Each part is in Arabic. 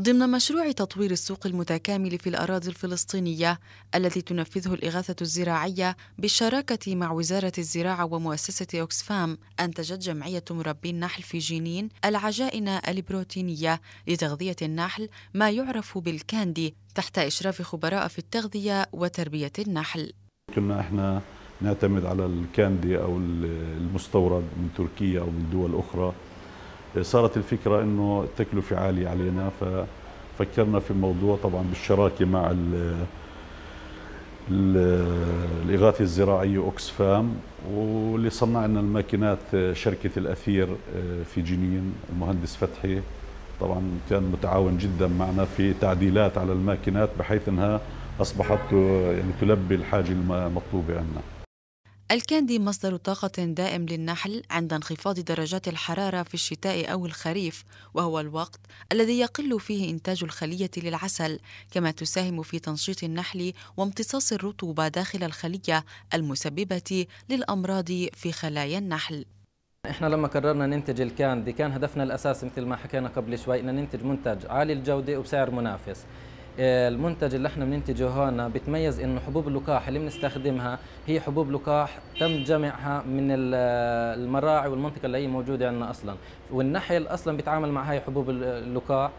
ضمن مشروع تطوير السوق المتكامل في الأراضي الفلسطينية التي تنفذه الإغاثة الزراعية بالشراكة مع وزارة الزراعة ومؤسسة أوكسفام أنتجت جمعية مربي النحل في جنين العجائن البروتينية لتغذية النحل ما يعرف بالكاندي تحت إشراف خبراء في التغذية وتربية النحل كنا احنا نعتمد على الكاندي أو المستورد من تركيا أو من دول أخرى صارت الفكرة أنه التكلفة عالية علينا ففكرنا في الموضوع طبعا بالشراكة مع الإغاثة الزراعية أوكسفام واللي صنع لنا الماكينات شركة الأثير آه، في جنين المهندس فتحي طبعا كان متعاون جدا معنا في تعديلات على الماكينات بحيث أنها أصبحت آه، يعني تلبي الحاجة المطلوبة عندنا الكاندي مصدر طاقة دائم للنحل عند انخفاض درجات الحرارة في الشتاء أو الخريف، وهو الوقت الذي يقل فيه إنتاج الخلية للعسل، كما تساهم في تنشيط النحل وامتصاص الرطوبة داخل الخلية المسببة للأمراض في خلايا النحل. احنا لما قررنا ننتج الكاندي كان هدفنا الاساسي مثل ما حكينا قبل شوي ان ننتج منتج عالي الجوده وبسعر منافس المنتج اللي احنا بننتجه هون بتميز انه حبوب اللقاح اللي بنستخدمها هي حبوب لقاح تم جمعها من المراعي والمنطقه اللي هي موجوده عندنا اصلا والنحل اصلا بيتعامل مع هاي حبوب اللقاح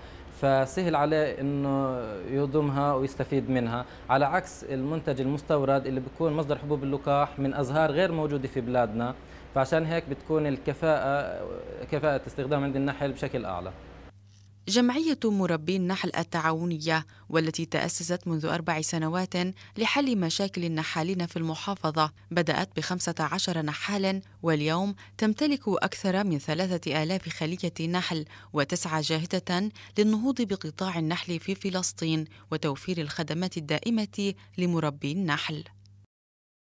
فسهل عليه انه يضمها ويستفيد منها على عكس المنتج المستورد اللي بيكون مصدر حبوب اللقاح من ازهار غير موجوده في بلادنا فعشان هيك بتكون الكفاءه كفاءه استخدام عند النحل بشكل اعلى جمعية مربي النحل التعاونية والتي تأسست منذ أربع سنوات لحل مشاكل النحالين في المحافظة بدأت بخمسة عشر نحالا واليوم تمتلك أكثر من ثلاثة آلاف خلية نحل وتسعى جاهدة للنهوض بقطاع النحل في فلسطين وتوفير الخدمات الدائمة لمربي النحل